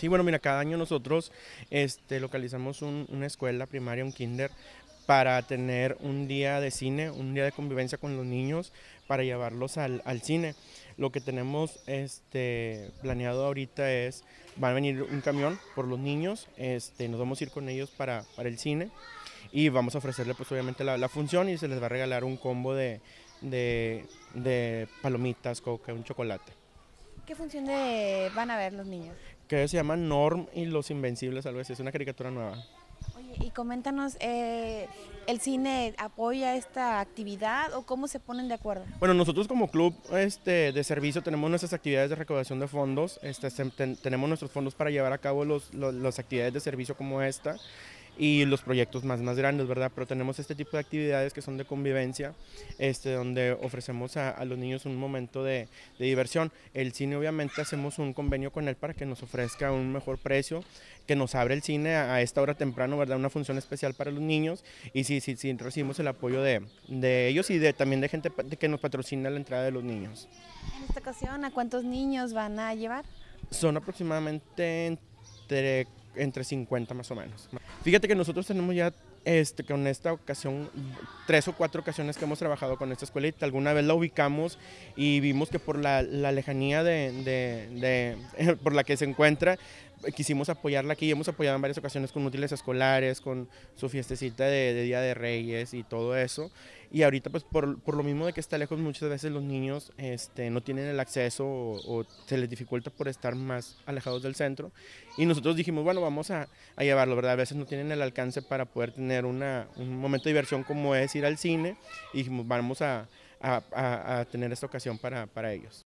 Sí, bueno, mira, cada año nosotros este, localizamos una escuela primaria, un kinder, para tener un día de cine, un día de convivencia con los niños, para llevarlos al, cine. Lo que tenemos este, planeado ahorita es, van a venir un camión por los niños, este, nos vamos a ir con ellos para, para el cine y vamos a ofrecerle pues obviamente la, función y se les va a regalar un combo de, palomitas, coca, un chocolate. ¿Qué función van a ver los niños? que se llama Norm y los Invencibles, a veces es una caricatura nueva. Oye, y coméntanos, eh, ¿el cine apoya esta actividad o cómo se ponen de acuerdo? Bueno, nosotros como club este, de servicio tenemos nuestras actividades de recaudación de fondos, este, tenemos nuestros fondos para llevar a cabo las los, los actividades de servicio como esta y los proyectos más, más grandes, ¿verdad? Pero tenemos este tipo de actividades que son de convivencia, este, donde ofrecemos a, los niños un momento de, de, diversión. El cine obviamente hacemos un convenio con él para que nos ofrezca un mejor precio, que nos abre el cine a, esta hora temprano, ¿verdad? Una función especial para los niños y sí, sí, sí recibimos el apoyo de, de ellos y de, también de gente que nos patrocina la entrada de los niños. En esta ocasión, ¿a cuántos niños van a llevar? Son aproximadamente entre entre 50 más o menos. Fíjate que nosotros tenemos ya este, con esta ocasión, tres o cuatro ocasiones que hemos trabajado con esta escuelita, alguna vez la ubicamos y vimos que por la, la lejanía de, de, por la que se encuentra, eh, quisimos apoyarla aquí, hemos apoyado en varias ocasiones con útiles escolares, con su fiestecita de, Día de Reyes y todo eso. Y ahorita, pues por, por, lo mismo de que está lejos, muchas veces los niños este, no tienen el acceso o, se les dificulta por estar más alejados del centro. Y nosotros dijimos, bueno, vamos a, llevarlo, ¿verdad? A veces no tienen el alcance para poder tener un momento de diversión como es ir al cine. Y dijimos, vamos a, a, a tener esta ocasión para, para ellos.